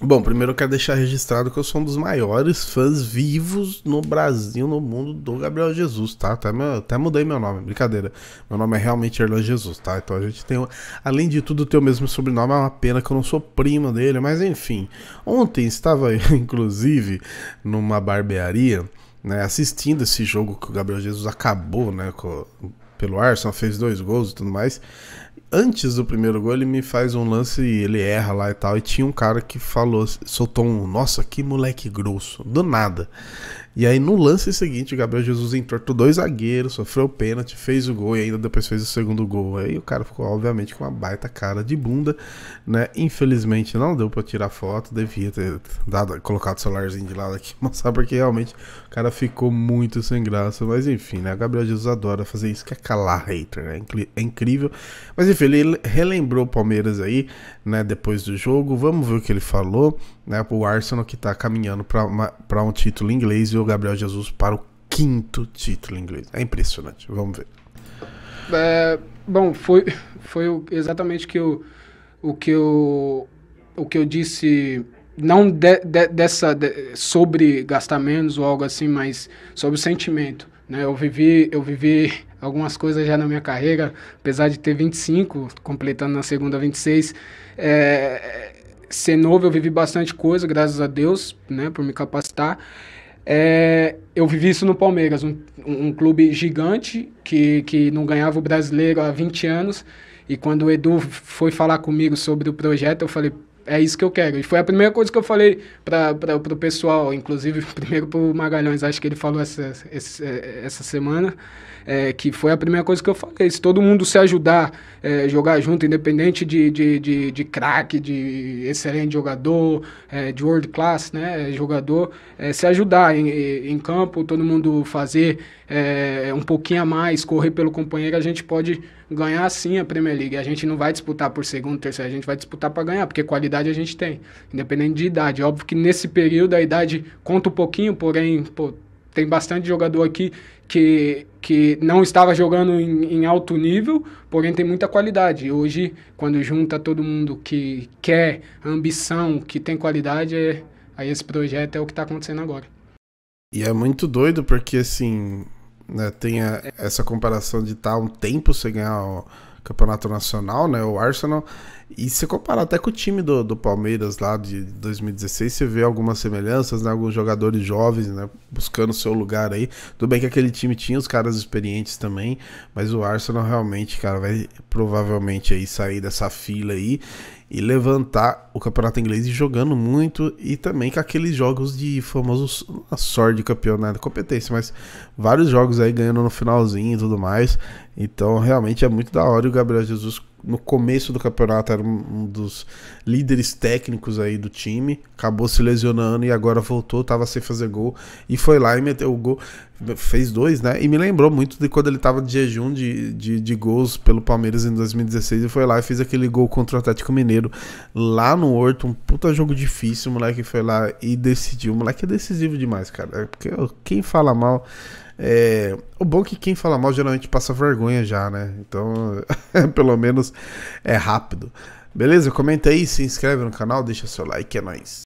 Bom, primeiro eu quero deixar registrado que eu sou um dos maiores fãs vivos no Brasil, no mundo do Gabriel Jesus, tá? Até, meu, até mudei meu nome, brincadeira. Meu nome é realmente Erlan Jesus, tá? Então a gente tem. Além de tudo, tem o mesmo sobrenome, é uma pena que eu não sou primo dele, mas enfim. Ontem estava, inclusive, numa barbearia, né, assistindo esse jogo que o Gabriel Jesus acabou, né? Com, pelo Arson fez dois gols e tudo mais antes do primeiro gol, ele me faz um lance e ele erra lá e tal. E tinha um cara que falou, soltou um, nossa, que moleque grosso, do nada. E aí no lance seguinte, o Gabriel Jesus entortou dois zagueiros, sofreu o pênalti, fez o gol e ainda depois fez o segundo gol. Aí o cara ficou, obviamente, com uma baita cara de bunda, né? Infelizmente não deu para tirar foto, devia ter dado, colocado o celularzinho de lado aqui, mostrar porque realmente o cara ficou muito sem graça. Mas enfim, né? O Gabriel Jesus adora fazer isso, que é calar hater, né? É, é incrível. Mas enfim, ele relembrou o Palmeiras aí, né? Depois do jogo, vamos ver o que ele falou né, o Arsenal que está caminhando para um título inglês e o Gabriel Jesus para o quinto título inglês. É impressionante, vamos ver. É, bom, foi, foi exatamente que eu, o, que eu, o que eu disse, não de, de, dessa de, sobre gastar menos ou algo assim, mas sobre o sentimento. Né? Eu, vivi, eu vivi algumas coisas já na minha carreira, apesar de ter 25, completando na segunda 26. É, ser novo, eu vivi bastante coisa, graças a Deus, né, por me capacitar. É, eu vivi isso no Palmeiras, um, um clube gigante que, que não ganhava o brasileiro há 20 anos. E quando o Edu foi falar comigo sobre o projeto, eu falei, é isso que eu quero. E foi a primeira coisa que eu falei para o pessoal, inclusive primeiro para o Magalhães, acho que ele falou essa, essa, é, essa semana, é, que foi a primeira coisa que eu falei. Se todo mundo se ajudar, é, jogar junto, independente de, de, de, de craque, de excelente jogador, é, de world class, né, jogador, é, se ajudar em, em, campo, todo mundo fazer é, um pouquinho a mais, correr pelo companheiro, a gente pode ganhar sim a Premier League. A gente não vai disputar por segundo, terceiro, a gente vai disputar para ganhar, porque qualidade idade a gente tem, independente de idade. Óbvio que nesse período a idade conta um pouquinho, porém, pô, tem bastante jogador aqui que, que não estava jogando em, em, alto nível, porém tem muita qualidade. Hoje, quando junta todo mundo que quer ambição, que tem qualidade, é, aí esse projeto é o que está acontecendo agora. E é muito doido porque, assim, né, tem a, essa comparação de estar tá um tempo sem ganhar o campeonato nacional, né? O Arsenal e se comparar até com o time do, do Palmeiras lá de 2016, você vê algumas semelhanças, né? Alguns jogadores jovens, né? Buscando seu lugar aí. Tudo bem que aquele time tinha os caras experientes também, mas o Arsenal realmente, cara, vai provavelmente aí sair dessa fila aí e levantar o campeonato inglês jogando muito e também com aqueles jogos de famoso a sorte de campeonato, competência, mas vários jogos aí ganhando no finalzinho e tudo mais. Então realmente é muito da hora e o Gabriel Jesus no começo do campeonato era um dos líderes técnicos aí do time, acabou se lesionando e agora voltou, tava sem fazer gol e foi lá e meteu o gol, fez dois, né? E me lembrou muito de quando ele tava de jejum de, de, de gols pelo Palmeiras em 2016 e foi lá e fez aquele gol contra o Atlético Mineiro lá no Horto, um puta jogo difícil, o moleque foi lá e decidiu, o moleque é decisivo demais, cara, é porque quem fala mal é, o bom é que quem fala mal geralmente passa vergonha já, né? Então, pelo menos é rápido. Beleza? Comenta aí, se inscreve no canal, deixa seu like, é nóis.